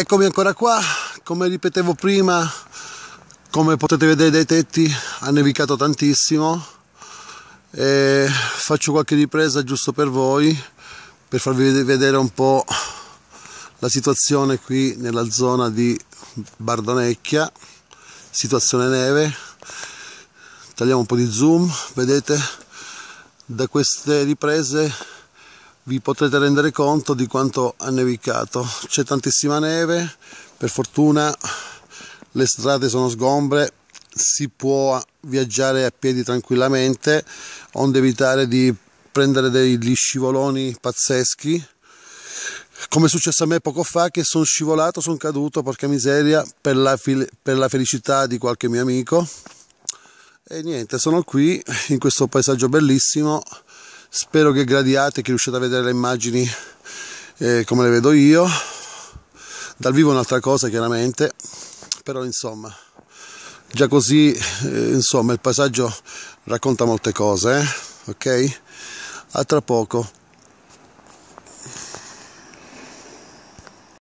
Eccomi ancora qua, come ripetevo prima, come potete vedere dai tetti ha nevicato tantissimo e faccio qualche ripresa giusto per voi per farvi vedere un po' la situazione qui nella zona di Bardonecchia, situazione neve. Tagliamo un po' di zoom, vedete da queste riprese vi potrete rendere conto di quanto ha nevicato. C'è tantissima neve, per fortuna le strade sono sgombre, si può viaggiare a piedi tranquillamente, onde evitare di prendere degli scivoloni pazzeschi. Come è successo a me poco fa che sono scivolato, sono caduto, porca miseria, per la, per la felicità di qualche mio amico. E niente, sono qui in questo paesaggio bellissimo spero che gradiate, che riusciate a vedere le immagini eh, come le vedo io, dal vivo è un'altra cosa chiaramente, però insomma, già così eh, insomma il paesaggio racconta molte cose, eh? ok? A tra poco.